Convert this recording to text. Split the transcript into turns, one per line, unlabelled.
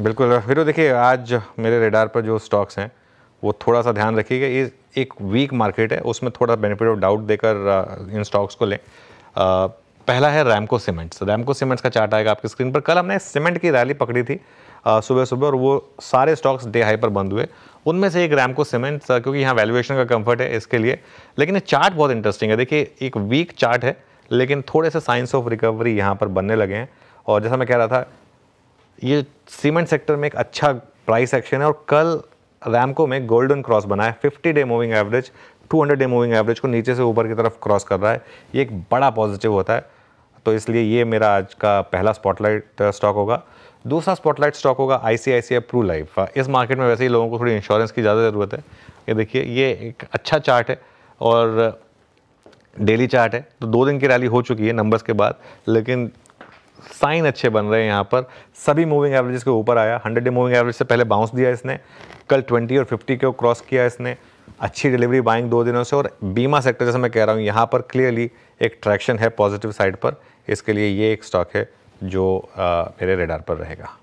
बिल्कुल फिर देखिए आज मेरे रेडार पर जो स्टॉक्स हैं वो थोड़ा सा ध्यान रखिएगा ये एक वीक मार्केट है उसमें थोड़ा बेनिफिट ऑफ डाउट देकर इन स्टॉक्स को लें पहला है रैमको सीमेंट्स रैमको सीमेंट्स का चार्ट आएगा आपकी स्क्रीन पर कल हमने सीमेंट की रैली पकड़ी थी सुबह सुबह और वो सारे स्टॉक्स डे हाई पर बंद हुए उनमें से एक रैमको सीमेंट्स क्योंकि यहाँ वैल्यूएशन का कंफर्ट है इसके लिए लेकिन ये चार्ट बहुत इंटरेस्टिंग है देखिए एक वीक चार्ट है लेकिन थोड़े से साइंस ऑफ रिकवरी यहाँ पर बनने लगे हैं और जैसा मैं कह रहा था ये सीमेंट सेक्टर में एक अच्छा प्राइस एक्शन है और कल रैमको में गोल्डन क्रॉस बना है fifty day moving average 200 day moving average को नीचे से ऊपर की तरफ क्रॉस कर रहा है ये एक बड़ा पॉजिटिव होता है तो इसलिए ये मेरा आज का पहला स्पॉटलाइट स्टॉक uh, होगा दूसरा स्पॉटलाइट स्टॉक होगा I C I C I pru life इस मार्केट में वैसे ही लोगों को थोड़ी इंश्योरेंस की ज़्यादा ज़रूरत है ये देखिए ये एक अच्छा चार्ट है और डेली uh, चार्ट है तो दो दिन की रैली हो चुकी है नंबर्स के बाद लेकिन साइन अच्छे बन रहे हैं यहाँ पर सभी मूविंग एवरेजेस के ऊपर आया हंड्रेड डे मूविंग एवरेज से पहले बाउंस दिया इसने कल ट्वेंटी और फिफ्टी को क्रॉस किया इसने अच्छी डिलीवरी बाइंग दो दिनों से और बीमा सेक्टर जैसे मैं कह रहा हूँ यहाँ पर क्लियरली एक ट्रैक्शन है पॉजिटिव साइड पर इसके लिए ये एक स्टॉक है जो आ, मेरे रेडार पर रहेगा